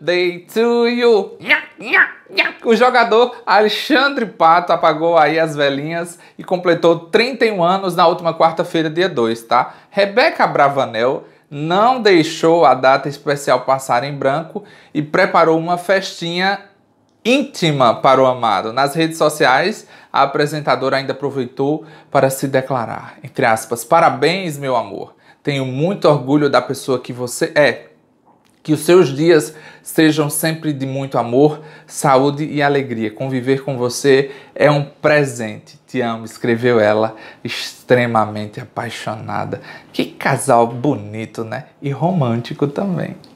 Day to you! O jogador Alexandre Pato apagou aí as velhinhas e completou 31 anos na última quarta-feira, dia 2, tá? Rebeca Bravanel não deixou a data especial passar em branco e preparou uma festinha íntima para o amado. Nas redes sociais, a apresentadora ainda aproveitou para se declarar, entre aspas, parabéns, meu amor. Tenho muito orgulho da pessoa que você é. Que os seus dias sejam sempre de muito amor, saúde e alegria. Conviver com você é um presente. Te amo, escreveu ela, extremamente apaixonada. Que casal bonito, né? E romântico também.